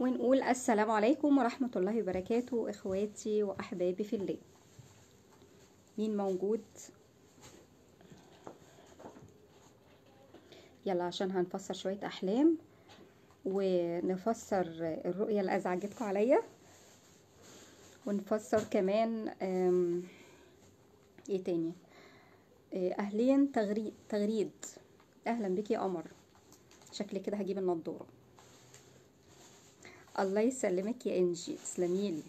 ونقول السلام عليكم ورحمة الله وبركاته إخواتي وأحبابي في الله مين موجود يلا عشان هنفسر شوية أحلام ونفسر الرؤية اللي أزعجتكم عليا ونفسر كمان ايه تاني آه، أهلين تغريد تغريد أهلا بك يا قمر شكلي كده هجيب النضارة الله يسلمك يا انجي تسلمي لي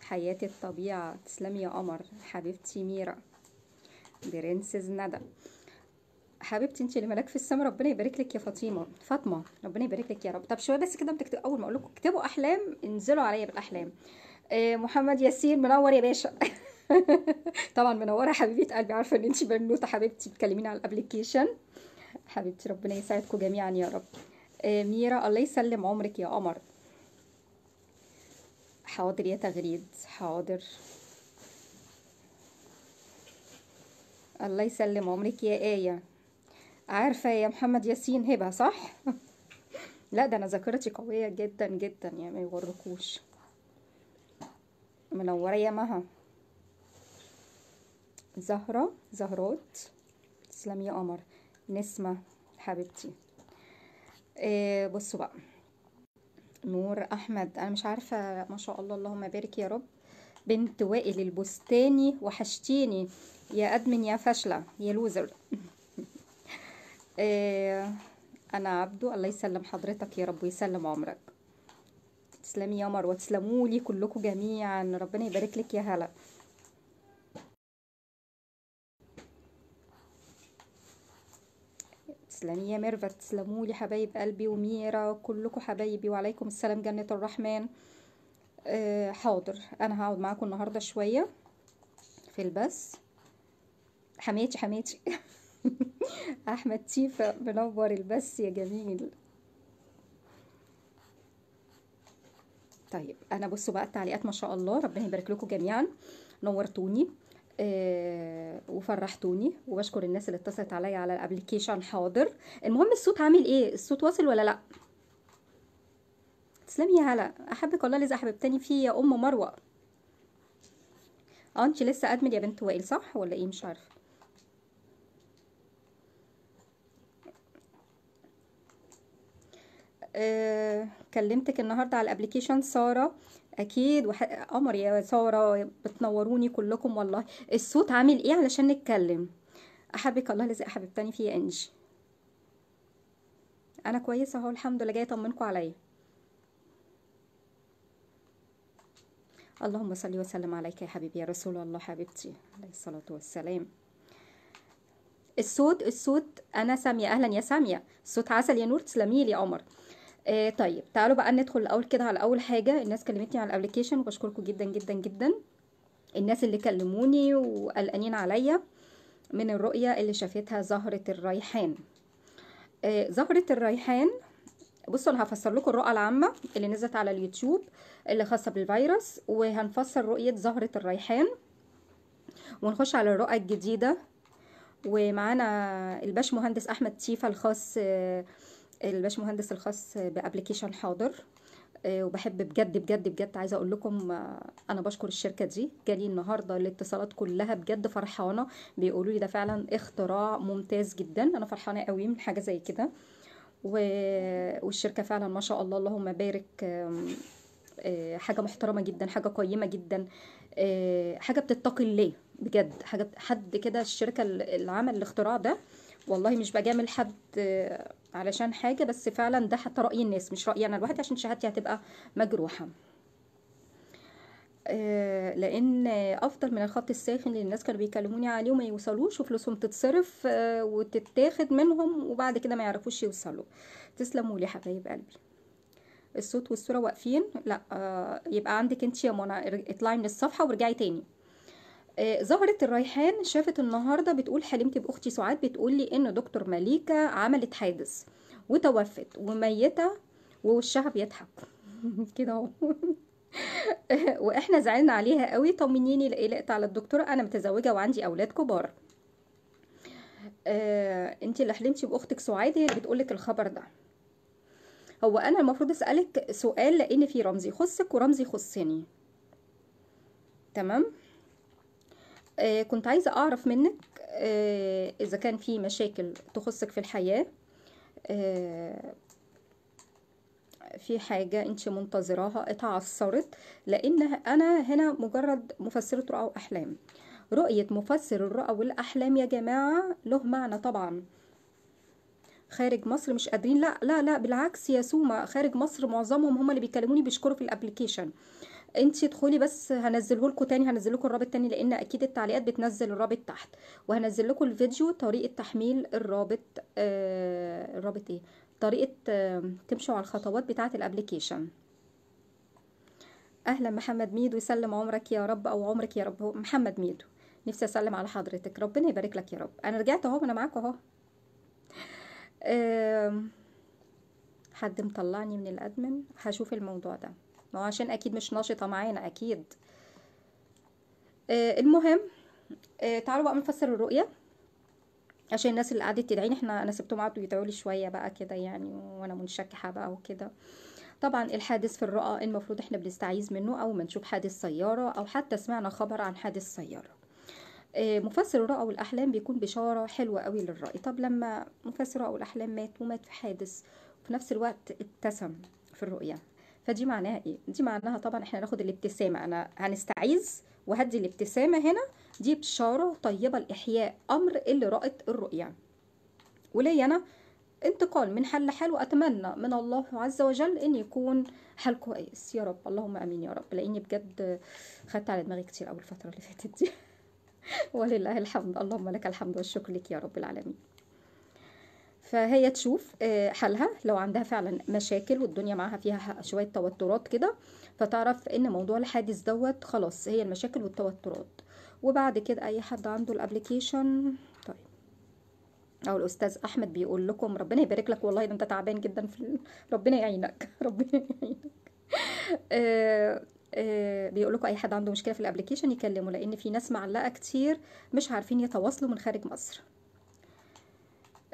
حياتي الطبيعة تسلمي يا قمر حبيبتي ميرا برنسز ندى حبيبتي انت اللي ملاك في السما ربنا يبارك لك يا فاطمه فاطمه ربنا يبارك لك يا رب طب شويه بس كده بتكتب اول ما اقول لكم اكتبوا احلام انزلوا عليا بالاحلام آه محمد ياسين منور يا باشا طبعا منوره حبيبه قلبي عارفه ان انت بنوته حبيبتي بتكلميني على الابلكيشن حبيبتي ربنا يساعدكم جميعا يا رب آه ميرا الله يسلم عمرك يا قمر حاضر يا تغريد حاضر الله يسلم عمرك يا آية عارفة يا محمد ياسين هبة صح؟ لا ده أنا ذاكرتي قوية جدا جدا يعني ما يغركوش منورة يا مها زهرة زهرات تسلمي يا قمر نسمة حبيبتي إيه بصوا بقى نور احمد انا مش عارفه ما شاء الله اللهم بارك يا رب بنت وائل البستاني وحشتيني يا ادمن يا فاشله يا لوزر آه، انا عبدو الله يسلم حضرتك يا رب ويسلم عمرك تسلمي يا مروه تسلموا لي كلكم جميعا ربنا يبارك لك يا هلا تسلمي يا ميرفت تسلمولي حبايب قلبي وميرا كلكم حبايبي وعليكم السلام جنة الرحمن أه حاضر انا هقعد معاكم النهارده شويه في البث حماتي حماتي احمد تيفا منور البث يا جميل طيب انا بصوا بقى التعليقات ما شاء الله ربنا يبارك لكم جميعا نورتوني آه، وفرحتوني وبشكر الناس اللي اتصلت عليا على الابلكيشن حاضر المهم الصوت عامل ايه الصوت واصل ولا لا تسلمي يا هلا احبك والله لذا احببتني في يا ام مروه اه انت لسه ادمن يا بنت وائل صح ولا ايه مش عارفه أه كلمتك النهارده على الابلكيشن ساره اكيد وح... قمر يا ساره بتنوروني كلكم والله الصوت عامل ايه علشان نتكلم احبك الله لزق حبيبتني في يا انجي انا كويسه اهو الحمد لله جايه اطمنكم عليا اللهم صل وسلم عليك يا حبيبي يا رسول الله حبيبتي عليه الصلاه والسلام الصوت الصوت انا ساميه اهلا يا ساميه صوت عسل يا نور تسلمي لي قمر آه طيب تعالوا بقى ندخل الاول كده على اول حاجه الناس كلمتني على الابلكيشن وبشكركم جدا جدا جدا الناس اللي كلموني وقلقانين عليا من الرؤيه اللي شافتها زهره الريحان آه زهره الريحان بصوا انا هفسر لكم الرؤى العامه اللي نزلت على اليوتيوب اللي خاصه بالفيروس وهنفسر رؤيه زهره الريحان ونخش على الرؤى الجديده ومعانا الباشمهندس احمد تيفا الخاص آه الباشمهندس الخاص بابلكيشن حاضر آه، وبحب بجد بجد بجد عايزه اقول لكم آه، انا بشكر الشركه دي جالي النهارده الاتصالات كلها بجد فرحانه بيقولوا لي ده فعلا اختراع ممتاز جدا انا فرحانه قوي من حاجه زي كده والشركه فعلا ما شاء الله اللهم بارك آه، حاجه محترمه جدا حاجه قيمه جدا حاجه بتتقي الله بجد حاجه حد كده الشركه اللي عمل الاختراع ده والله مش بجامل حد علشان حاجة بس فعلا ده حتى رأي الناس مش رأيي أنا لوحدي عشان شهادتي هتبقى مجروحة آه، لان افضل من الخط الساخن اللي الناس كانوا بيكلموني عليه وما يوصلوش وفلوسهم تتصرف آه، وتتاخد منهم وبعد كده ما يعرفوش يوصلوا تسلموا لي حبايب قلبي الصوت والصوره واقفين لا آه، يبقى عندك انت يا منى اطلعي من الصفحه وارجعي تاني آه زهرة الريحان شافت النهارده بتقول حلمت باختي سعاد بتقول لي ان دكتور مليكه عملت حادث وتوفت وميته ووشها بيضحك كده اهو واحنا زعلنا عليها قوي طمنيني قلقت على الدكتوره انا متزوجه وعندي اولاد كبار آه انت اللي حلمتي باختك سعاد هي اللي بتقولك الخبر ده هو انا المفروض اسالك سؤال لان في رمز يخصك ورمز يخصني تمام آه، كنت عايزة أعرف منك آه، إذا كان في مشاكل تخصك في الحياة آه، في حاجة انت منتظراها اتعثرت لان انا هنا مجرد مفسرة رؤى واحلام رؤية مفسر الرؤى والاحلام يا جماعة له معنى طبعا خارج مصر مش قادرين لا لا لا بالعكس يا سوما خارج مصر معظمهم هم اللي بيكلموني بيشكروا في الابليكيشن آه انت ادخلي بس هنزله لكم تاني هنزل لكم الرابط تاني لان اكيد التعليقات بتنزل الرابط تحت وهنزل لكم الفيديو طريقه تحميل الرابط آه الرابط ايه طريقه آه تمشوا على الخطوات بتاعه الابلكيشن اهلا محمد ميدو يسلم عمرك يا رب او عمرك يا رب محمد ميدو نفسي اسلم على حضرتك ربنا يبارك لك يا رب انا رجعت اهو انا معاكم اهو حد مطلعني من الادمن هشوف الموضوع ده ما هو عشان اكيد مش ناشطه معانا اكيد آه المهم آه تعالوا بقى نفسر الرؤيه عشان الناس اللي قعدت تدعيني احنا انا سبتهم قعدوا يدعوا لي شويه بقى كده يعني وانا منشكحه بقى وكده طبعا الحادث في الرؤى المفروض احنا بنستعيذ منه او ما نشوف حادث سياره او حتى سمعنا خبر عن حادث سياره آه، مفسر الرؤى والاحلام بيكون بشاره حلوه قوي للراي طب لما مفسر الرؤى والاحلام مات ومات في حادث وفي نفس الوقت ابتسم في الرؤيه فدي معناها ايه دي معناها طبعا احنا ناخد الابتسامه انا هنستعيذ وهدي الابتسامه هنا دي بشاره طيبه لاحياء امر اللي رات الرؤيا ولي انا انتقال من حال لحال واتمنى من الله عز وجل ان يكون حال كويس يا رب اللهم امين يا رب لاني بجد خدت على دماغي كتير اول الفتره اللي فاتت دي ولله الحمد اللهم لك الحمد والشكر لك يا رب العالمين فهي تشوف آه، حالها لو عندها فعلا مشاكل والدنيا معاها فيها شويه توترات كده فتعرف ان موضوع الحادث دوت خلاص هي المشاكل والتوترات وبعد كده اي حد عنده الابليكيشن طيب او الاستاذ احمد بيقول لكم ربنا يبارك لك والله ده انت تعبان جدا في ال... ربنا يعينك ربنا يعينك آه، آه، بيقول لكم اي حد عنده مشكله في الابلكيشن يكلمه لان في ناس معلقه كتير مش عارفين يتواصلوا من خارج مصر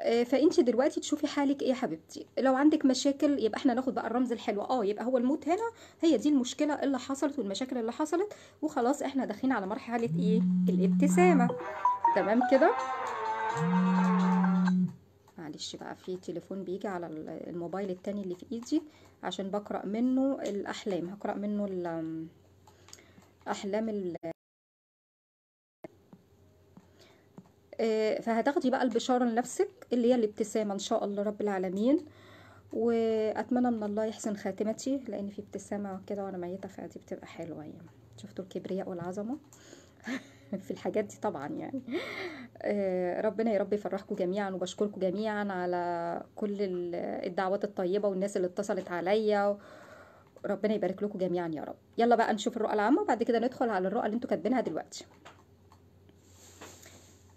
آه، فانت دلوقتي تشوفي حالك ايه يا حبيبتي لو عندك مشاكل يبقى احنا ناخد بقى الرمز الحلو اه يبقى هو الموت هنا هي دي المشكله اللي حصلت والمشاكل اللي حصلت وخلاص احنا داخلين على مرحله ايه الابتسامه تمام كده معلش بقى في تليفون بيجي على الموبايل التاني اللي في ايدي عشان بقرا منه الاحلام هقرا منه احلام آه، فهتاخدي بقى البشارة لنفسك اللي هي الابتسامة ان شاء الله رب العالمين واتمنى من الله يحسن خاتمتي لان في ابتسامة كده وانا ميتة فدي بتبقى حلوة يعني شفتوا الكبرياء والعظمة في الحاجات دي طبعا يعني آه ربنا يا رب يفرحكم جميعا وبشكركم جميعا على كل الدعوات الطيبة والناس اللي اتصلت عليا ربنا يبارك لكم جميعا يا رب يلا بقى نشوف الرؤى العامة وبعد كده ندخل على الرؤى اللي انتوا كاتبينها دلوقتي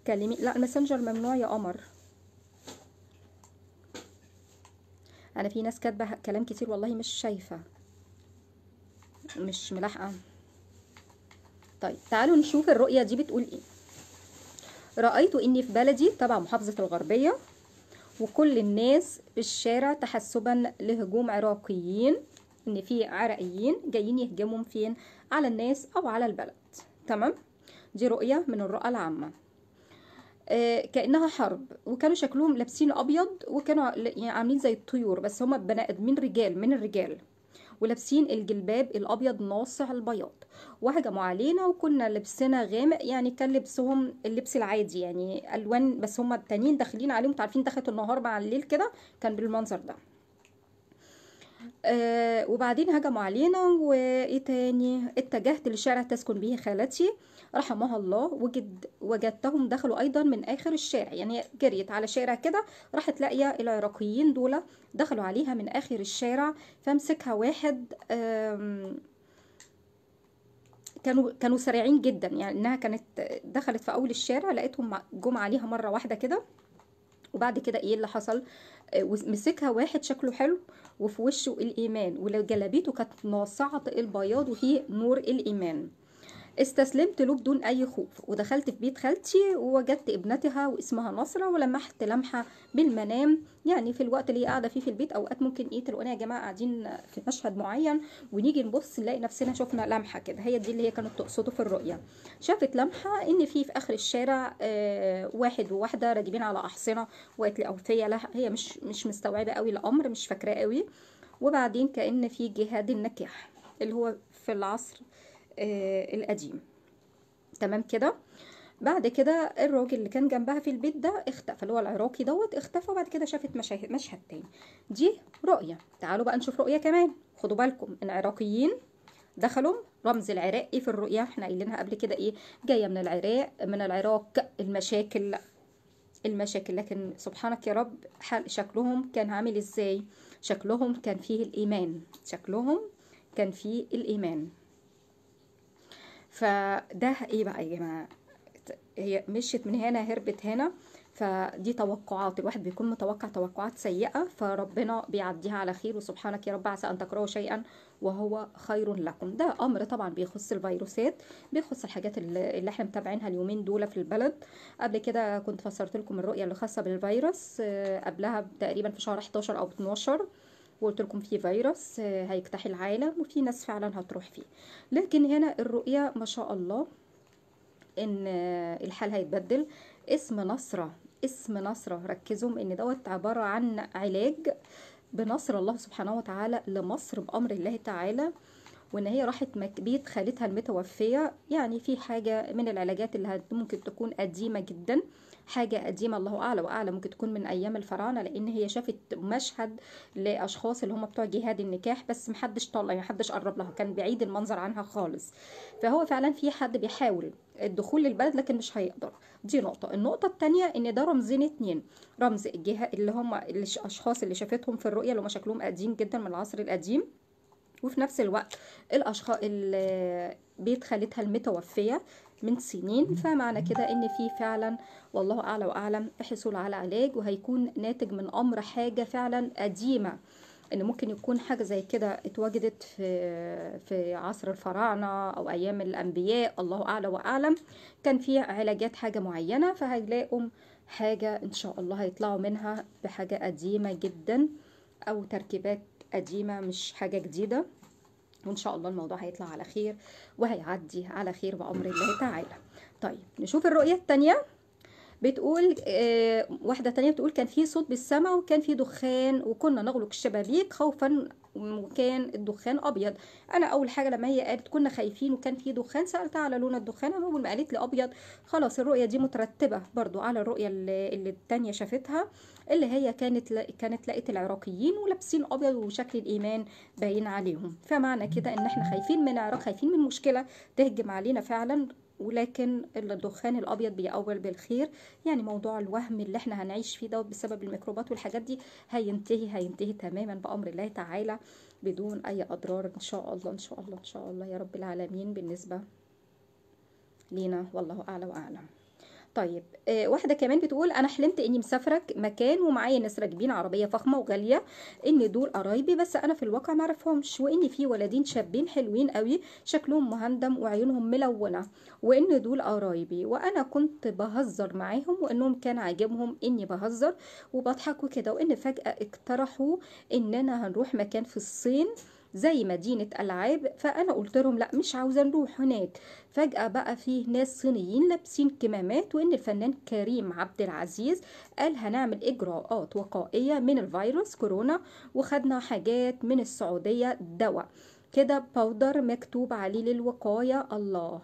تتكلمي لا الماسنجر ممنوع يا قمر انا في ناس كاتبه كلام كتير والله مش شايفه مش ملاحقه طيب تعالوا نشوف الرؤيه دي بتقول ايه رايت اني في بلدي تبع محافظه الغربيه وكل الناس في الشارع تحسبا لهجوم عراقيين ان في عراقيين جايين يهجموا فين على الناس او على البلد تمام دي رؤيه من الرؤى العامه آه، كانها حرب وكانوا شكلهم لابسين ابيض وكانوا يعني عاملين زي الطيور بس هما بني ادمين رجال من الرجال ولابسين الجلباب الابيض ناصع البياض وهجموا علينا وكنا لبسنا غامق يعني كان لبسهم اللبس العادي يعني الوان بس هما التانيين داخلين عليهم انتوا عارفين دخلت النهار مع الليل كده كان بالمنظر ده آه، وبعدين هجموا علينا وايه تاني اتجهت لشارع تسكن به خالتي رحمها الله وجد وجدتهم دخلوا ايضا من اخر الشارع يعني جريت على شارع كده راحت لاقيه العراقيين دول دخلوا عليها من اخر الشارع فامسكها واحد كانوا كانوا سريعين جدا يعني انها كانت دخلت في اول الشارع لقيتهم جم عليها مره واحده كده وبعد كده ايه اللي حصل آه، مسكها واحد شكله حلو وفي وشه الإيمان ولو جلابيته كانت ناصعة البياض وهي نور الإيمان استسلمت له بدون أي خوف ودخلت في بيت خالتي ووجدت ابنتها واسمها نصرة ولمحت لمحة بالمنام يعني في الوقت اللي قاعدة فيه في البيت أوقات ممكن إيه تلقونا يا جماعة قاعدين في مشهد معين ونيجي نبص نلاقي نفسنا شفنا لمحة كده هي دي اللي هي كانت تقصده في الرؤية شافت لمحة إن في في آخر الشارع آه واحد وواحدة راكبين على أحصنة وقالت لي أوفية لها هي مش مش مستوعبة قوي الأمر مش فاكرة قوي وبعدين كأن في جهاد النكاح اللي هو في العصر آه، القديم تمام كده بعد كده الراجل اللي كان جنبها في البيت ده اختفى اللي هو العراقي دوت اختفى وبعد كده شافت مشاهد مشهد تاني دي رؤيه تعالوا بقى نشوف رؤيه كمان خدوا بالكم العراقيين دخلوا رمز العراق ايه في الرؤيه احنا قايلينها قبل كده ايه جايه من العراق من العراق المشاكل المشاكل لكن سبحانك يا رب حال شكلهم كان عامل ازاي شكلهم كان فيه الايمان شكلهم كان فيه الايمان فده ايه بقى يا جماعه هي مشيت من هنا هربت هنا فدي توقعات الواحد بيكون متوقع توقعات سيئة فربنا بيعديها على خير وسبحانك يا رب عسى أن تكرهوا شيئا وهو خير لكم ده أمر طبعا بيخص الفيروسات بيخص الحاجات اللي احنا متابعينها اليومين دول في البلد قبل كده كنت فسرت لكم الرؤية اللي خاصة بالفيروس آه، قبلها تقريبا في شهر 11 أو 12 وقلت لكم في فيروس آه، هيجتاح العالم وفي ناس فعلا هتروح فيه لكن هنا الرؤية ما شاء الله ان آه، الحال هيتبدل اسم نصرة اسم نصرة ركزوا ان دوت عبارة عن علاج بنصر الله سبحانه وتعالى لمصر بأمر الله تعالى وان هي راحت بيت خالتها المتوفية يعني في حاجة من العلاجات اللي ممكن تكون قديمة جدا حاجة قديمة الله أعلى وأعلى ممكن تكون من أيام الفراعنة لأن هي شافت مشهد لأشخاص اللي هم بتوع جهاد النكاح بس محدش طلع محدش قرب لها كان بعيد المنظر عنها خالص فهو فعلا في حد بيحاول الدخول للبلد لكن مش هيقدر دي نقطة النقطة التانية ان ده رمزين اتنين رمز الجهة اللي هم الاشخاص اللي شافتهم في الرؤية اللي هم شكلهم قديم جدا من العصر القديم وفي نفس الوقت الاشخاص بيت خالتها المتوفيه من سنين فمعنى كده ان في فعلا والله اعلى واعلم حصول على علاج وهيكون ناتج من امر حاجه فعلا قديمه ان ممكن يكون حاجه زي كده اتوجدت في في عصر الفراعنه او ايام الانبياء الله اعلى واعلم كان في علاجات حاجه معينه فهيلاقوا حاجه ان شاء الله هيطلعوا منها بحاجه قديمه جدا او تركيبات قديمه مش حاجه جديده وان شاء الله الموضوع هيطلع على خير وهيعدي على خير بامر الله تعالى طيب نشوف الرؤيه الثانيه بتقول آه واحدة تانية بتقول كان في صوت بالسماء وكان في دخان وكنا نغلق الشبابيك خوفا وكان الدخان ابيض انا اول حاجه لما هي قالت كنا خايفين وكان في دخان سالتها على لون الدخان اول ما قالت لي ابيض خلاص الرؤيه دي مترتبه برضو على الرؤيه اللي الثانيه شافتها اللي هي كانت كانت لقت العراقيين ولابسين ابيض وشكل الايمان باين عليهم فمعنى كده ان احنا خايفين من العراق خايفين من مشكله تهجم علينا فعلا ولكن الدخان الابيض بيأول بالخير يعني موضوع الوهم اللي احنا هنعيش فيه ده بسبب الميكروبات والحاجات دي هينتهي هينتهي تماما بامر الله تعالى بدون اي اضرار ان شاء الله ان شاء الله ان شاء الله يا رب العالمين بالنسبه لينا والله اعلى واعلم طيب آه، واحده كمان بتقول انا حلمت اني مسافره مكان ومعايا ناس راكبين عربيه فخمه وغاليه ان دول قرايبي بس انا في الواقع ما اعرفهمش وان في ولدين شابين حلوين قوي شكلهم مهندم وعيونهم ملونه وان دول قرايبي وانا كنت بهزر معاهم وانهم كان عاجبهم اني بهزر وبضحك وكده وان فجاه اقترحوا اننا هنروح مكان في الصين زي مدينة ألعاب فأنا قلت لهم لا مش عاوزة نروح هناك فجأة بقى فيه ناس صينيين لابسين كمامات وإن الفنان كريم عبد العزيز قال هنعمل إجراءات وقائية من الفيروس كورونا وخدنا حاجات من السعودية دواء كده باودر مكتوب عليه للوقاية الله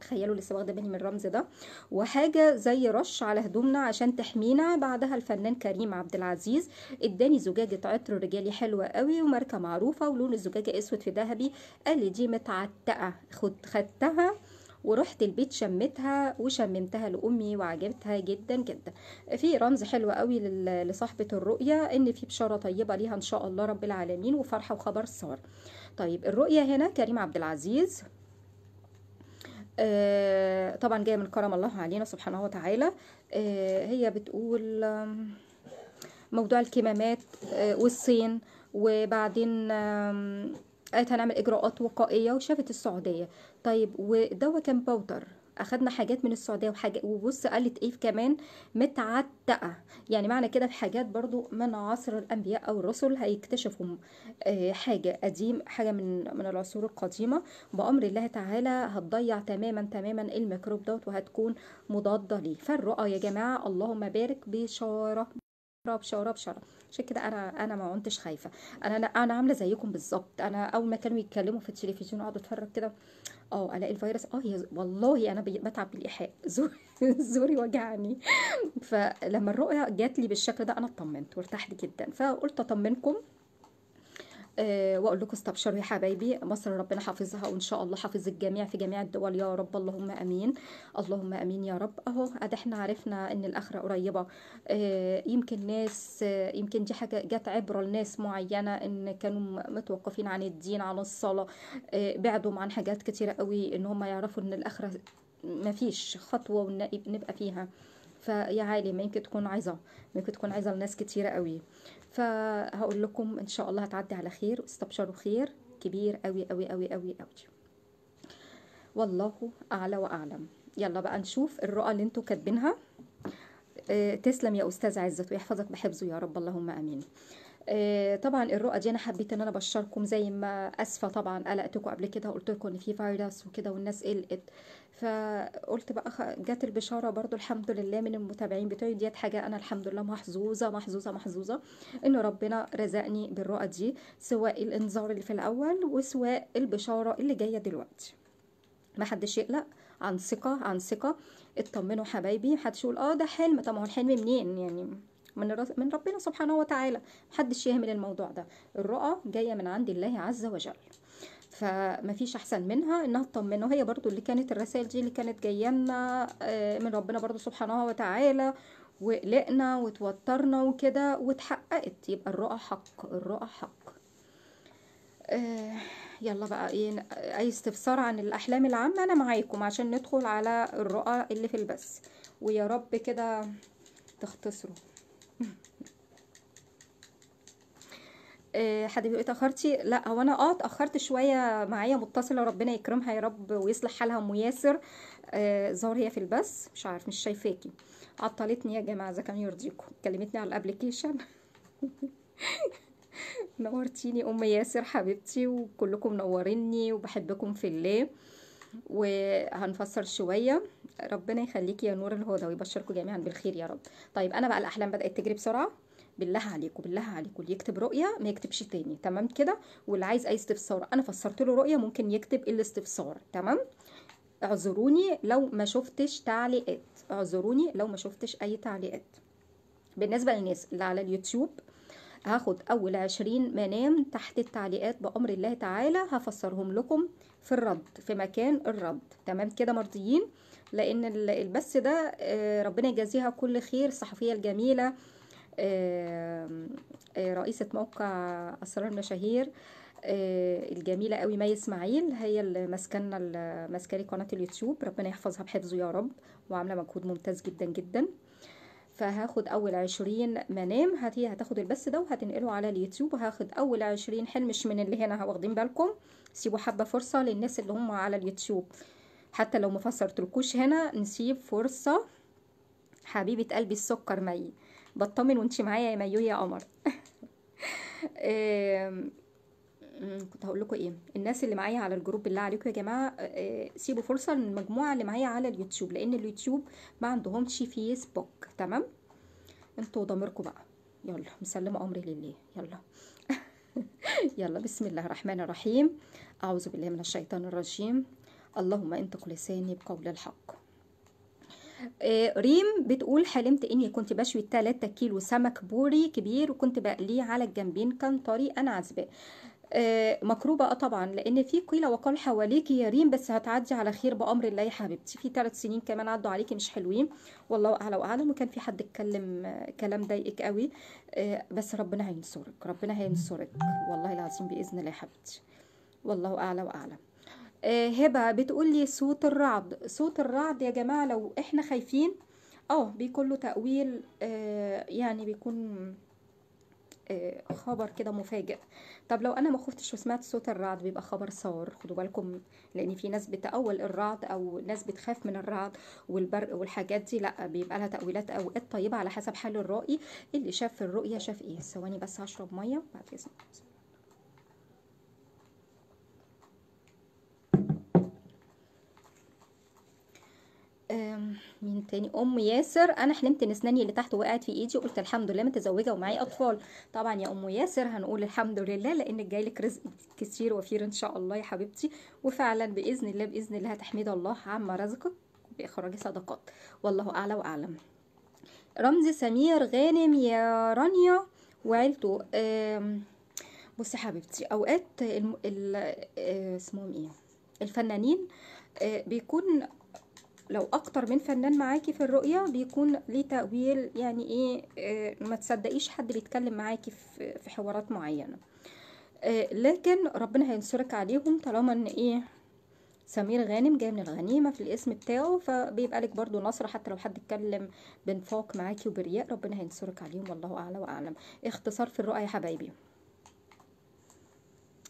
تخيلوا لسه واخده بالي من الرمز ده وحاجه زي رش على هدومنا عشان تحمينا بعدها الفنان كريم عبد العزيز اداني زجاجه عطر رجالي حلوه قوي وماركه معروفه ولون الزجاجه اسود في ذهبي قال لي دي متعتقه خدتها ورحت البيت شمتها وشممتها لامي وعجبتها جدا جدا في رمز حلو قوي لصاحبه الرؤيه ان في بشاره طيبه ليها ان شاء الله رب العالمين وفرحه وخبر سار طيب الرؤيه هنا كريم عبد العزيز آه، طبعا جايه من كرم الله علينا سبحانه وتعالى آه، هي بتقول موضوع الكمامات آه، والصين وبعدين قالت هنعمل اجراءات وقائيه وشافت السعوديه طيب ودواء كان باودر اخدنا حاجات من السعوديه وحاجة وبص قالت ايه كمان متعتقه يعني معنى كده حاجات برضو من عصر الانبياء او الرسل هيكتشفوا آه، حاجه قديم حاجه من من العصور القديمه بامر الله تعالى هتضيع تماما تماما الميكروب دوت وهتكون مضاده ليه فالرؤى يا جماعه اللهم بارك بشاره ربشه وربشه عشان كده انا انا ما كنتش خايفه انا انا عامله زيكم بالظبط انا اول ما كانوا يتكلموا في التلفزيون اقعد اتفرج كده اه الاقي الفيروس اه والله انا بتعب بالايحاء زوري زوري وجعني فلما الرؤيه جات لي بالشكل ده انا اطمنت وارتحت جدا فقلت اطمنكم آه، واقول لكم استبشروا يا حبايبي مصر ربنا حافظها وان شاء الله حافظ الجميع في جميع الدول يا رب اللهم امين اللهم امين يا رب اهو ادي احنا عرفنا ان الاخره قريبه آه، يمكن ناس آه، يمكن دي حاجه جت عبره لناس معينه ان كانوا متوقفين عن الدين عن الصلاه بعدوا عن حاجات كتيره قوي ان هم يعرفوا ان الاخره مفيش خطوه ونبقى فيها فيا عالي ما يمكن تكون عايزه ممكن تكون عايزه لناس كتيره قوي فهقول لكم ان شاء الله هتعدي على خير استبشروا خير كبير قوي قوي قوي قوي قوي والله اعلى واعلم يلا بقى نشوف الرؤى اللي انتوا كاتبينها آه، تسلم يا استاذ عزت ويحفظك بحفظه يا رب اللهم امين آه، طبعا الرؤى دي انا حبيت ان انا ابشركم زي ما اسفه طبعا قلقتكم قبل كده قلت لكم ان في فيروس وكده والناس قلقت فقلت بقى جت البشاره برضو الحمد لله من المتابعين بتوعي ديت حاجه انا الحمد لله محظوظه محظوظه محظوظه ان ربنا رزقني بالرؤى دي سواء الانذار اللي في الاول وسواء البشاره اللي جايه دلوقتي محدش يقلق عن ثقه عن ثقه اطمنوا حبايبي محدش يقول اه ده حلم طب ما هو الحلم منين يعني من من ربنا سبحانه وتعالى محدش يهمل الموضوع ده الرؤى جايه من عند الله عز وجل فيش احسن منها انها تطمنه وهي برضو اللي كانت الرسائل دي اللي كانت جايه لنا آه، من ربنا برضو سبحانه وتعالى وقلقنا وتوترنا وكده واتحققت يبقى الرؤى حق الرؤى حق آه، يلا بقى ايه اي استفسار عن الاحلام العامه انا معاكم عشان ندخل على الرؤى اللي في البث ويا رب كده تختصروا آه، حضرتك اتاخرتي لا هو انا اه اتاخرت شويه معايا متصله ربنا يكرمها يا رب ويصلح حالها ام ياسر آه، ظهر هي في البث مش عارف مش شايفاكي عطلتني يا جماعه اذا كان يرضيكم كلمتني على الابلكيشن نورتيني ام ياسر حبيبتي وكلكم منوريني وبحبكم في الله وهنفسر شويه ربنا يخليكي يا نور الهدى ويبشركم جميعا بالخير يا رب طيب انا بقى الاحلام بدات تجري بسرعه بالله عليكم بالله عليكم اللي يكتب رؤيه ما يكتبش تاني تمام كده واللي عايز اي استفسار انا فسرت له رؤيه ممكن يكتب الاستفسار تمام اعذروني لو ما شفتش تعليقات اعذروني لو ما شفتش اي تعليقات بالنسبه للناس اللي على اليوتيوب هاخد اول عشرين منام تحت التعليقات بامر الله تعالى هفسرهم لكم في الرد في مكان الرد تمام كده مرضيين لان البث ده آه، ربنا يجازيها كل خير الصحفيه الجميله آه، رئيسة موقع أسرار المشاهير آه، الجميلة قوي مي إسماعيل هي اللي ماسكانا ماسكالي قناة اليوتيوب ربنا يحفظها بحفظه يا رب وعاملة مجهود ممتاز جدا جدا فهاخد أول عشرين منام هتي هتاخد البث ده وهتنقله على اليوتيوب وهاخد أول عشرين حلم مش من اللي هنا واخدين بالكم سيبوا حبة فرصة للناس اللي هم على اليوتيوب حتى لو مفسرتلكوش هنا نسيب فرصة حبيبة قلبي السكر مي بطمن وانتي معايا يا مايو يا قمر كنت هقول لكم ايه الناس اللي معايا على الجروب بالله عليكم يا جماعه آه، سيبوا فرصه للمجموعه اللي معايا على اليوتيوب لان اليوتيوب ما عندهمش فيسبوك تمام انتوا ضميركم بقى يلا مسلمه امري لله يلا يلا بسم الله الرحمن الرحيم اعوذ بالله من الشيطان الرجيم اللهم انطق لساني بقول الحق آه، ريم بتقول حلمت اني كنت بشوي 3 كيلو سمك بوري كبير وكنت بقليه على الجنبين كان طري انا عازباه مكروبة اه طبعا لان في قيل وقال حواليكي يا ريم بس هتعدي على خير بامر الله يا حبيبتي في ثلاث سنين كمان عدوا عليكي مش حلوين والله اعلى واعلم وكان في حد اتكلم آه، كلام ضايقك قوي آه، بس ربنا هينصرك ربنا هينصرك والله العظيم باذن الله يا حبيبتي والله اعلى واعلم آه، هبه بتقول لي صوت الرعد صوت الرعد يا جماعه لو احنا خايفين اه بيكون له تاويل آه، يعني بيكون آه، خبر كده مفاجئ طب لو انا ما خفتش وسمعت صوت الرعد بيبقى خبر صار خدوا بالكم لان في ناس بتأول الرعد او ناس بتخاف من الرعد والبرق والحاجات دي لا بيبقى لها تأويلات اوقات طيبه على حسب حال الرائي اللي شاف الرؤيه شاف ايه ثواني بس هشرب ميه بعد اذنك مين تاني ام ياسر انا حلمت ان اسناني اللي تحت وقعت في ايدي وقلت الحمد لله متزوجه ومعايا اطفال طبعا يا ام ياسر هنقول الحمد لله لان جاي لك رزق كتير وفير ان شاء الله يا حبيبتي وفعلا باذن الله باذن الله هتحمد الله عما رزقك باخراج صدقات والله اعلى واعلم رمزي سمير غانم يا رانيا وعيلته بصي حبيبتي اوقات أه، اسمهم ايه الفنانين أه، بيكون لو اكتر من فنان معاكي في الرؤيه بيكون ليه تاويل يعني ايه آه، ما تصدقيش حد بيتكلم معاكي في, حوارات معينه آه، لكن ربنا هينصرك عليهم طالما ان ايه سمير غانم جاي من الغنيمه في الاسم بتاعه فبيبقى لك برضو نصره حتى لو حد اتكلم بنفاق معاكي وبرياء ربنا هينصرك عليهم والله اعلى واعلم اختصار في الرؤيه يا حبايبي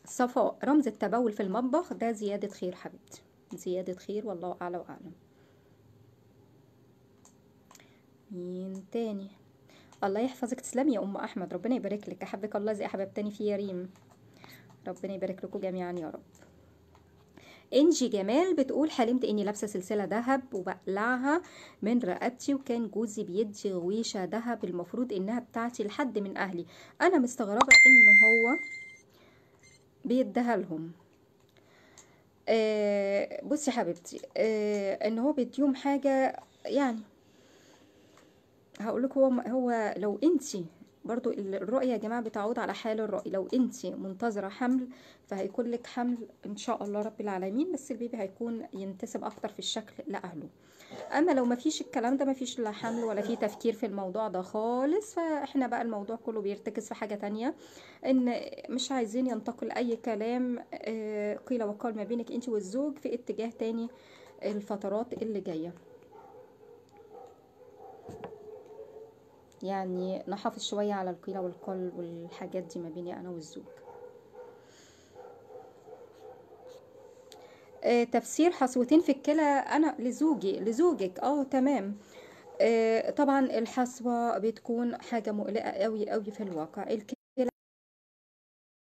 صفاء رمز التبول في المطبخ ده زياده خير حبيبتي زياده خير والله اعلى واعلم مين تاني الله يحفظك تسلم يا ام احمد ربنا يبارك لك احبك الله زي احباب تاني في يا ريم ربنا يبارك لكم جميعا يا رب انجي جمال بتقول حلمت اني لابسه سلسله ذهب وبقلعها من رقبتي وكان جوزي بيدي غويشه ذهب المفروض انها بتاعتي لحد من اهلي انا مستغربه ان هو بيديها لهم آه بصي حبيبتي آه ان هو بيديهم حاجه يعني هقول هو هو لو انت برضو الرؤية يا جماعة بتعود على حال الرأي لو انت منتظرة حمل فهيكون لك حمل ان شاء الله رب العالمين بس البيبي هيكون ينتسب اكتر في الشكل لأهله اما لو مفيش الكلام ده مفيش لا حمل ولا في تفكير في الموضوع ده خالص فاحنا بقى الموضوع كله بيرتكز في حاجة تانية ان مش عايزين ينتقل اي كلام آه، قيل وقال ما بينك انت والزوج في اتجاه تاني الفترات اللي جايه يعني نحافظ شوية على القيل والقل والحاجات دي ما بيني أنا والزوج آه، تفسير حصوتين في الكلى أنا لزوجي لزوجك اه تمام آه، طبعا الحصوة بتكون حاجة مقلقة قوي قوي في الواقع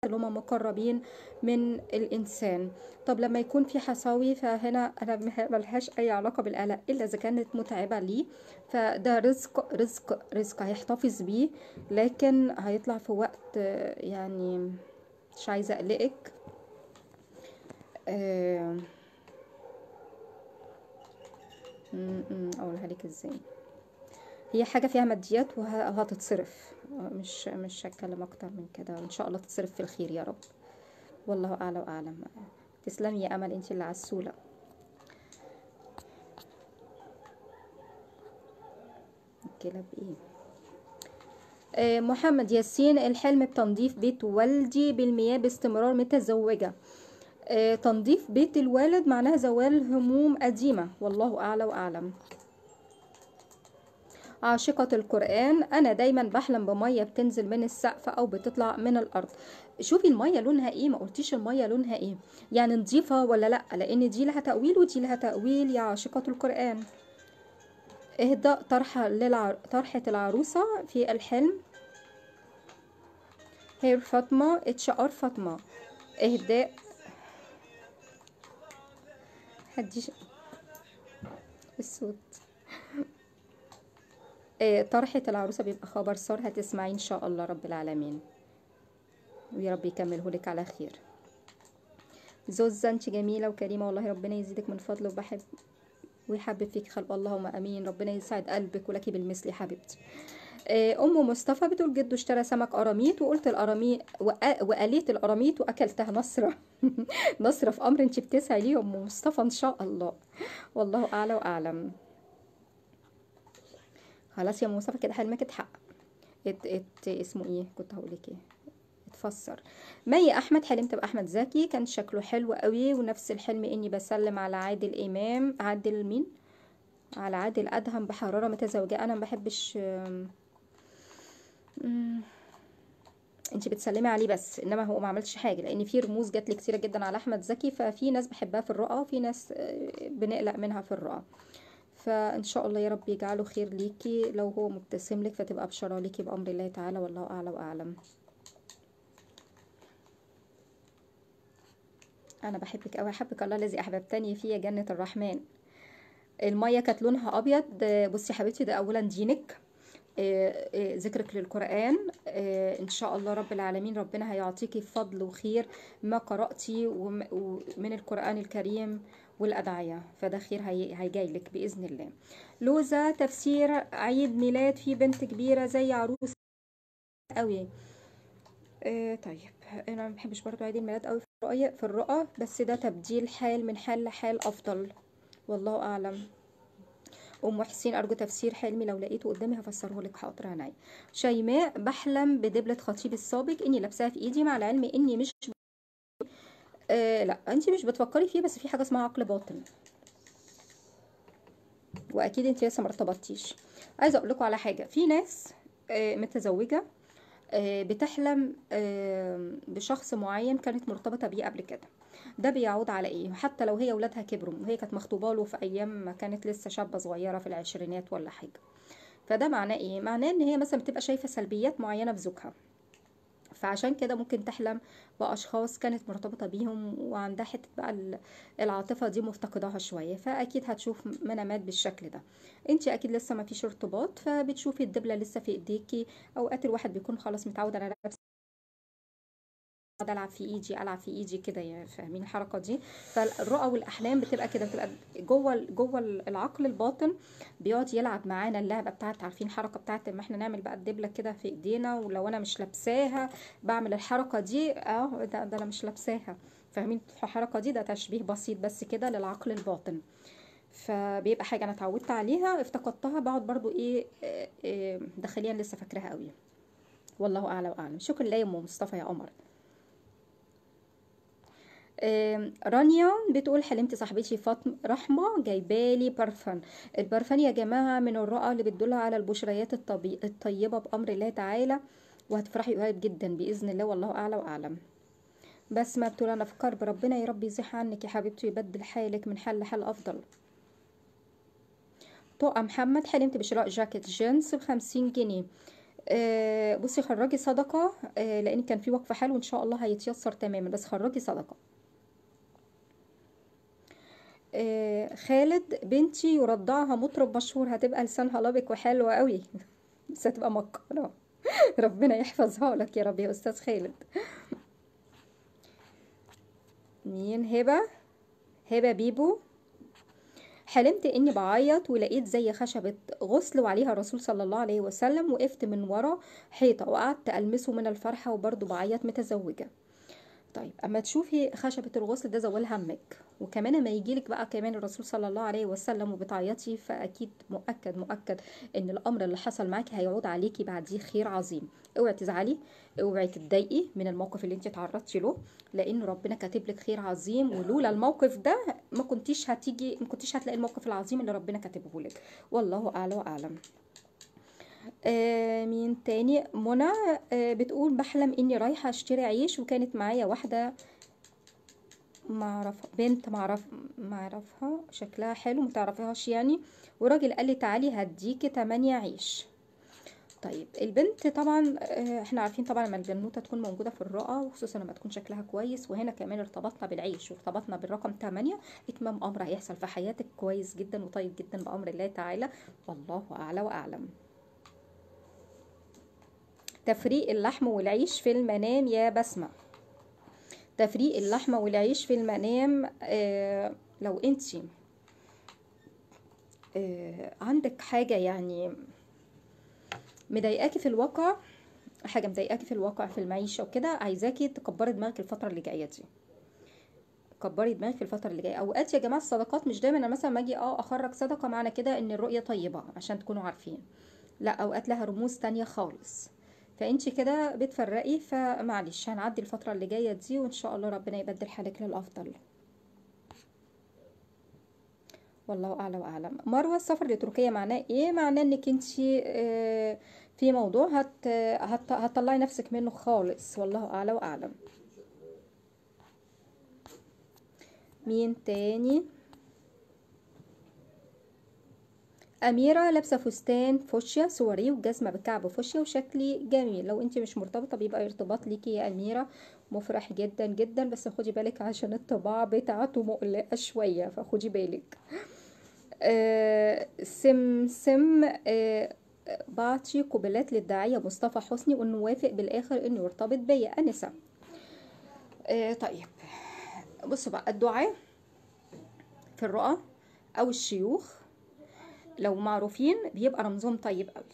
اللي هم مقربين من الإنسان طب لما يكون في حصاوي فهنا أنا ملهاش أي علاقة بالقلق إلا إذا كانت متعبة ليه فده رزق رزق رزق هيحتفظ بيه لكن هيطلع في وقت يعني مش عايزة أقلقك آه، أقولها لك إزاي هي حاجة فيها ماديات وهتتصرف مش مش هتكلم اكتر من كده ان شاء الله تتصرف في الخير يا رب والله اعلى واعلم تسلمي يا امل انت اللي عسوله الكلاب ايه آه، محمد ياسين الحلم بتنظيف بيت والدي بالمياه باستمرار متزوجه آه، تنظيف بيت الوالد معناها زوال هموم قديمه والله اعلى واعلم عاشقة القرآن أنا دايما بحلم بمية بتنزل من السقف أو بتطلع من الأرض شوفي المية لونها إيه ما قلتيش المية لونها إيه يعني نضيفة ولا لأ لأن دي لها تأويل ودي لها تأويل يا عاشقة القرآن اهدأ طرحة, للعر... طرحة العروسة في الحلم هير فاطمة اتشقر فاطمة اهداء حديش الصوت إيه، طرحة العروسة بيبقى خبر سار هتسمعي إن شاء الله رب العالمين ويا رب يكملهولك على خير زوزة انت جميلة وكريمة والله ربنا يزيدك من فضله وبحب ويحبب فيك خلق اللهم امين ربنا يسعد قلبك ولك بالمثل يا حبيبتي إيه، ام مصطفى بتقول جده اشترى سمك قراميط وقلت القراميط وقليت القراميط واكلتها نصره نصره في امر انت بتسعي ليه ام مصطفى ان شاء الله والله اعلى واعلم خلاص يا مصطفى كده حلمك اتحقق ات ات اسمه ايه كنت هقول ايه اتفسر مي احمد حلمت باحمد زكي كان شكله حلو قوي ونفس الحلم اني بسلم على عادل امام عادل مين على عادل ادهم بحراره متزوجه انا ما بحبش انت بتسلمي عليه بس انما هو ما عملش حاجه لان في رموز جات لي كتيره جدا على احمد زكي ففي ناس بحبها في الرؤى وفي ناس آه، بنقلق منها في الرؤى فان شاء الله يا رب يجعله خير ليكي لو هو مبتسم لك فتبقى بشرى ليكي بامر الله تعالى والله اعلى واعلم انا بحبك قوي احبك الله الذي احببتني فيه جنه الرحمن الميه كانت لونها ابيض بصي يا حبيبتي ده اولا دينك آه، آه، ذكرك للقرآن آه، إن شاء الله رب العالمين ربنا هيعطيكي فضل وخير ما قرأتي ومن القرآن الكريم والأدعية فده خير هي... لك بإذن الله لوزة تفسير عيد ميلاد في بنت كبيرة زي عروس قوي آه طيب انا ما بحبش برضو عيد الميلاد قوي في الرؤية في الرؤى بس ده تبديل حال من حال لحال افضل والله اعلم ام حسين ارجو تفسير حلمي لو لقيته قدامي هفسره لك حاضر عينيا شيماء بحلم بدبله خطيب السابق اني لابساها في ايدي مع العلم اني مش آه، لا انت مش بتفكري فيه بس في حاجه اسمها عقل باطن واكيد انت لسه ما ارتبطتيش عايزه اقول لكم على حاجه في ناس آه، متزوجه آه، بتحلم بشخص معين كانت مرتبطه بيه قبل كده ده بيعود على ايه حتى لو هي ولادها كبروا وهي كانت مخطوبه له في ايام ما كانت لسه شابه صغيره في العشرينات ولا حاجه فده معناه ايه معناه ان هي مثلا بتبقى شايفه سلبيات معينه في زوجها فعشان كده ممكن تحلم بأشخاص كانت مرتبطة بيهم وعندها حتة بقى العاطفة دي مفتقداها شوية فأكيد هتشوف منامات بالشكل ده انت أكيد لسه مفيش ارتباط فبتشوفي الدبلة لسه في ايديكي أوقات الواحد بيكون خلاص متعود على نفسه اقعد العب في ايدي العب في ايدي كده يعني فاهمين الحركه دي فالرؤى والاحلام بتبقى كده بتبقى جوه جوه العقل الباطن بيقعد يلعب معانا اللعبه بتاعت عارفين الحركه بتاعت ما احنا نعمل بقى الدبله كده في ايدينا ولو انا مش لابساها بعمل الحركه دي اه ده, ده انا مش لابساها فاهمين الحركه دي ده تشبيه بسيط بس كده للعقل الباطن فبيبقى حاجه انا اتعودت عليها افتقدتها بقعد برضو ايه, إيه داخليا لسه فاكراها قوي والله اعلى واعلم شكرا ليا ام مصطفى يا قمر رانيا بتقول حلمت صاحبتي فاطمه رحمه جايبالي برفان البرفان يا جماعه من الرؤى اللي بتدل على البشريات الطبي... الطيبه بامر الله تعالى وهتفرحي قريب جدا باذن الله والله اعلى واعلم بسمه بتقول انا افكار بربنا يا رب يزيح عنك يا حبيبتي ويبدل حالك من حل لحل افضل طقه محمد حلمت بشراء جاكيت جينز بخمسين جنيه أه بصي خرجي صدقه أه لان كان في وقفه حلو ان شاء الله هيتيسر تماما بس خرجي صدقه آه، خالد بنتي يرضعها مطرب مشهور هتبقى لسانها لابق وحلوة قوي بس هتبقى مكرة ربنا يحفظها لك يا رب يا أستاذ خالد مين هبة هبة بيبو حلمت اني بعيط ولقيت زي خشبة غسل وعليها الرسول صلى الله عليه وسلم وقفت من ورا حيطة وقعدت ألمسه من الفرحة وبرضه بعيط متزوجة طيب اما تشوفي خشبه الغسل ده زوال همك وكمان اما يجيلك بقى كمان الرسول صلى الله عليه وسلم وبتعيطي فاكيد مؤكد مؤكد ان الامر اللي حصل معاكي هيعود عليكي بعديه خير عظيم اوعي تزعلي اوعي تتضايقي من الموقف اللي انت تعرضتي له لان ربنا كاتب لك خير عظيم ولولا الموقف ده ما كنتيش هتيجي ما كنتيش هتلاقي الموقف العظيم اللي ربنا كاتبه لك والله اعلى واعلم آه مين تاني منى آه بتقول بحلم اني رايحه اشتري عيش وكانت معايا واحده معرف بنت معرف معرفها شكلها حلو متعرفهاش يعني وراجل قال لي تعالي هديكي تمانية عيش طيب البنت طبعا آه، احنا عارفين طبعا لما البنوته تكون موجوده في الرؤى وخصوصا لما تكون شكلها كويس وهنا كمان ارتبطنا بالعيش وارتبطنا بالرقم 8 اتمام امر هيحصل في حياتك كويس جدا وطيب جدا بامر الله تعالى والله اعلى واعلم تفريق اللحم والعيش في المنام يا بسمة تفريق اللحمة والعيش في المنام آه لو انت آه عندك حاجة يعني مضايقاكي في الواقع حاجة مضايقاكي في الواقع في المعيشة وكده عايزاكي تكبري دماغك الفترة اللي جاية دي كبري دماغك في الفتره اللي جايه اوقات يا جماعه الصدقات مش دايما انا مثلا ما اجي اه اخرج صدقه معنى كده ان الرؤيه طيبه عشان تكونوا عارفين لا اوقات لها رموز تانية خالص فانت كده بتفرقي فمعلش هنعدي الفترة اللي جاية دي وان شاء الله ربنا يبدل حالك للافضل والله اعلى واعلم مروه السفر لتركيا معناه ايه معناه انك انت آه، في موضوع هت هتطلعي نفسك منه خالص والله اعلى واعلم مين تاني أميرة لابسة فستان فوشيا صوري وجزمة بكعب فوشيا وشكلي جميل لو انت مش مرتبطة بيبقى ارتباط ليكي يا أميرة مفرح جدا جدا بس خدي بالك عشان الطباعة بتاعته مقلقة شوية فخدي بالك آه، سم سم آه بعطي قبلات للداعية مصطفى حسني وانه وافق بالاخر انه يرتبط بيا انسة آه، طيب بصوا بقى الدعاء في الرؤى او الشيوخ لو معروفين بيبقى رمزهم طيب قوي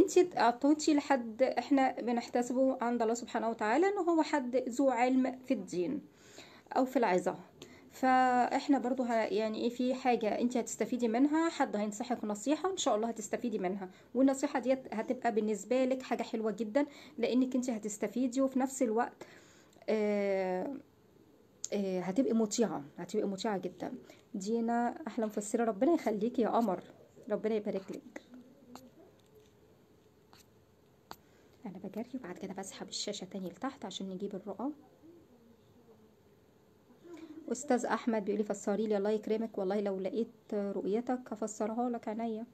انت اعطيتي لحد احنا بنحتسبه عند الله سبحانه وتعالى ان هو حد ذو علم في الدين او في العظه فاحنا برضو يعني ايه في حاجه انت هتستفيدي منها حد هينصحك نصيحه ان شاء الله هتستفيدي منها والنصيحه دي هتبقى بالنسبه لك حاجه حلوه جدا لانك انت هتستفيدي وفي نفس الوقت آه آه، هتبقي مطيعة هتبقي مطيعة جدا دينا أحلى مفسرة ربنا يخليك يا قمر ربنا يبارك لك أنا بجري وبعد كده بسحب الشاشة تاني لتحت عشان نجيب الرؤى أستاذ أحمد بيقولي فسري لي الله يكرمك والله لو لقيت رؤيتك هفسرها لك عينيا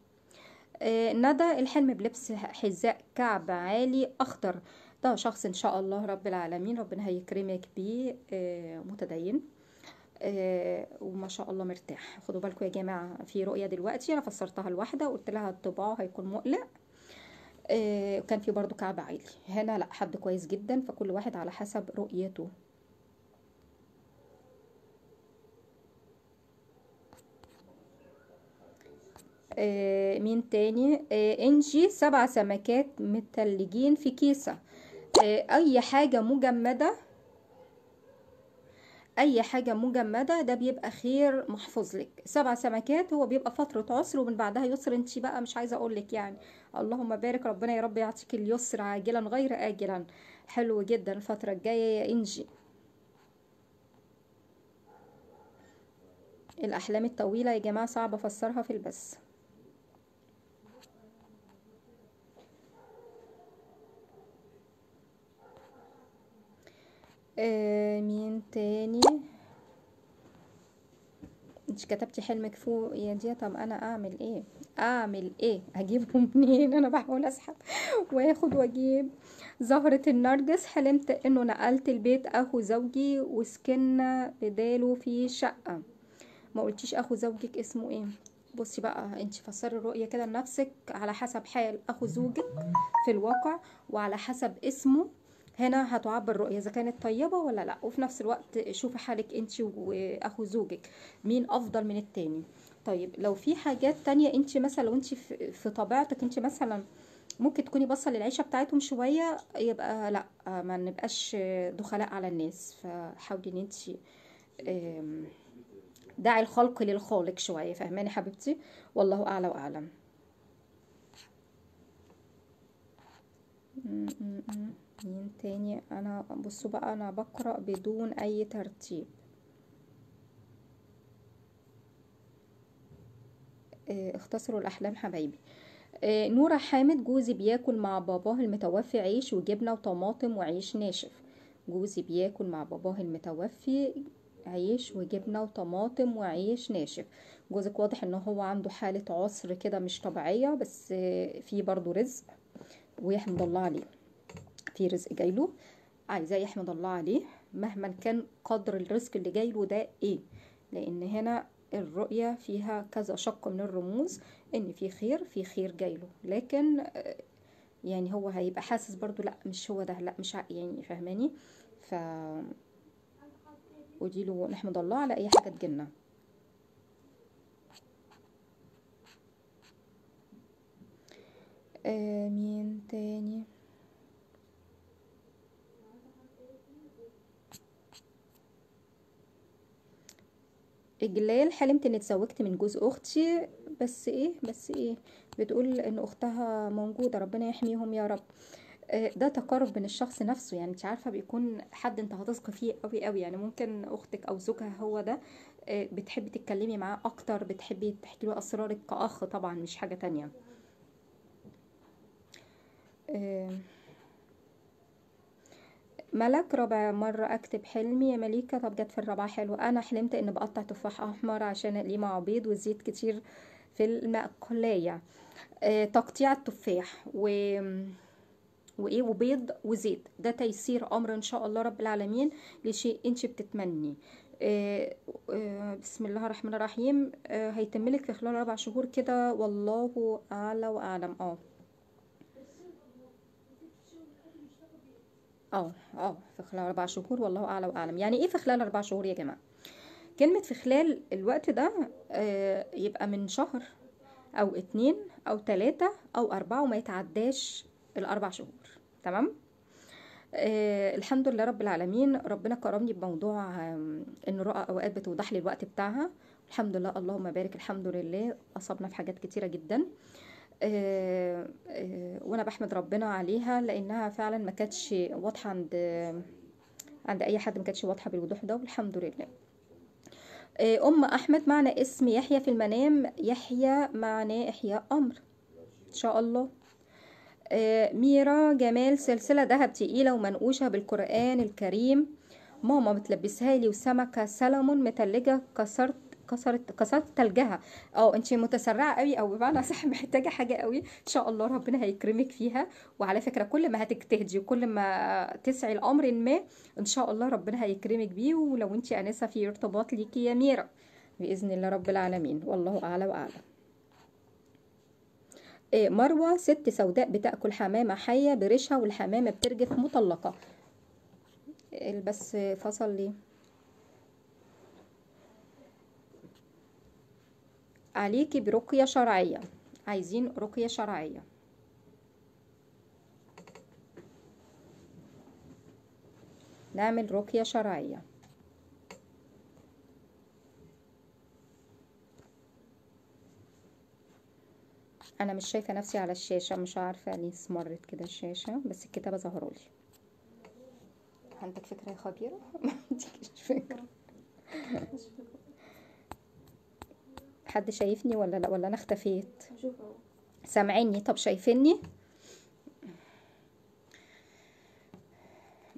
آه، ندى الحلم بلبس حذاء كعب عالي أخضر ده شخص ان شاء الله رب العالمين ربنا هيكرمك بيه آه، متدين آه، وما شاء الله مرتاح خدوا بالكم يا جماعه في رؤيه دلوقتي انا فسرتها لواحده وقلت لها الطباع هيكون مقلق آه، كان في برضو كعب عالي هنا لا حد كويس جدا فكل واحد على حسب رؤيته مين تاني انجي سبع سمكات متلجين في كيسة اي حاجة مجمدة اي حاجة مجمدة ده بيبقى خير محفوظ لك سبع سمكات هو بيبقى فترة عسر ومن بعدها يسر انت بقى مش عايزة اقول لك يعني اللهم بارك ربنا يا رب يعطيك اليسر عاجلا غير اجلا حلو جدا الفترة الجاية يا انجي الاحلام الطويلة يا جماعة صعب افسرها في البث آه، مين تاني انت كتبتي حلمك فوق يا دي طب انا اعمل ايه اعمل ايه اجيبه منين انا بحاول اسحب واخد واجيب زهرة النرجس حلمت انه نقلت البيت اخو زوجي وسكننا بداله في شقة ما قلتيش اخو زوجك اسمه ايه بصي بقى انت فسري الرؤيه كده لنفسك على حسب حال اخو زوجك في الواقع وعلى حسب اسمه هنا هتعبر الرؤية إذا كانت طيبة ولا لأ وفي نفس الوقت شوفي حالك أنت وأخو زوجك مين أفضل من التاني طيب لو في حاجات تانية أنت مثلا لو أنت في طبيعتك أنت مثلا ممكن تكوني باصه للعيشه بتاعتهم شويه يبقى لا ما نبقاش دخلاء على الناس فحاولي ان انت داعي الخلق للخالق شويه فاهماني حبيبتي والله اعلى واعلم مين تاني انا بصوا بقى انا بقرأ بدون اي ترتيب آه، اختصروا الاحلام حبايبي آه، نورة حامد جوزي بياكل مع باباه المتوفي عيش وجبنة وطماطم وعيش ناشف جوزي بياكل مع باباه المتوفي عيش وجبنه وطماطم وعيش ناشف جوزك واضح ان هو عنده حاله عسر كده مش طبيعيه بس في برضو رزق ويحمد الله عليه في رزق جايله عايزاه يحمد الله عليه مهما كان قدر الرزق اللي جايله ده ايه لان هنا الرؤية فيها كذا شق من الرموز ان في خير في خير جايله لكن يعني هو هيبقى حاسس برضو لا مش هو ده لا مش يعني فاهماني ف ودي له نحمد الله على اي حاجة تجيلنا آمين مين تاني إجلال حلمت إني اتزوجت من جوز أختي بس إيه بس إيه بتقول إن أختها موجودة ربنا يحميهم يا رب آه، ده تقارب من الشخص نفسه يعني انت عارفه بيكون حد انت هتثق فيه قوي قوي يعني ممكن اختك او زوجها هو ده آه، بتحبي تتكلمي معاه اكتر بتحبي تحكي له اسرارك كاخ طبعا مش حاجه تانية آه، ملك رابع مرة أكتب حلمي يا مليكة طب جت في الرابعة حلو أنا حلمت إن بقطع تفاح أحمر عشان أقليه مع بيض وزيت كتير في المقلاية آه، تقطيع التفاح و وايه وبيض وزيت ده تيسير امر ان شاء الله رب العالمين لشيء انت بتتمني آه، بسم الله الرحمن الرحيم هيتملك في خلال اربع شهور كده والله اعلى واعلم اه اه اه في خلال اربع شهور والله اعلى واعلم يعني ايه في خلال اربع شهور يا جماعه كلمه في خلال الوقت ده آه يبقى من شهر او اتنين او تلاتة او اربعة وما يتعداش الاربع شهور تمام آه الحمد لله رب العالمين ربنا كرمني بموضوع آه ان رؤى اوقات بتوضح لي الوقت بتاعها الحمد لله اللهم بارك الحمد لله اصابنا في حاجات كتيره جدا آه آه، آه، وانا بحمد ربنا عليها لانها فعلا ما كانتش واضحه عند عند اي حد ما كانتش واضحه بالوضوح ده والحمد لله آه، ام احمد معنى اسم يحيى في المنام يحيى معناه احياء امر ان شاء الله ميرا جمال سلسله ذهب تقيله ومنقوشه بالقران الكريم ماما بتلبسها لي وسمكه سلمون متلجه كسرت كسرت كسرت تلجها اه انت متسرعه قوي او بمعنى صح محتاجه حاجه قوي ان شاء الله ربنا هيكرمك فيها وعلى فكره كل ما هتجتهدي وكل ما تسعي لامر ما ان شاء الله ربنا هيكرمك بيه ولو انت انسه في ارتباط ليكي يا ميرا باذن الله رب العالمين والله اعلى واعلم آه، مروة ست سوداء بتأكل حمامة حية بريشها والحمامة بترجف مطلقة البس فصل ليه عليكي برقية شرعية عايزين رقية شرعية نعمل رقية شرعية انا مش شايفة نفسي على الشاشة مش عارفة ليه اسمرت كده الشاشة بس الكتابة ظهرولي عندك فكرة يا خبيرة؟ ما عنديش فكرة حد شايفني ولا لا ولا انا اختفيت سامعيني طب شايفيني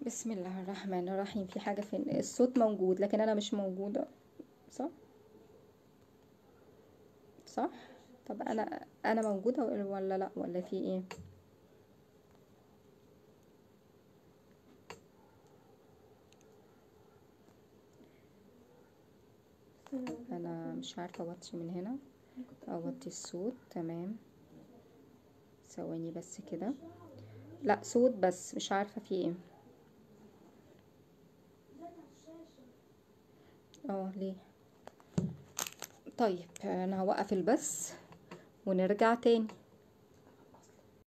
بسم الله الرحمن الرحيم في حاجه فين الصوت موجود لكن انا مش موجوده صح صح طب انا انا موجوده ولا لا ولا في ايه انا مش عارفه اوطي من هنا اوطي الصوت تمام ثواني بس كده لا صوت بس مش عارفه في ايه اه ليه طيب انا هوقف البث ونرجع تاني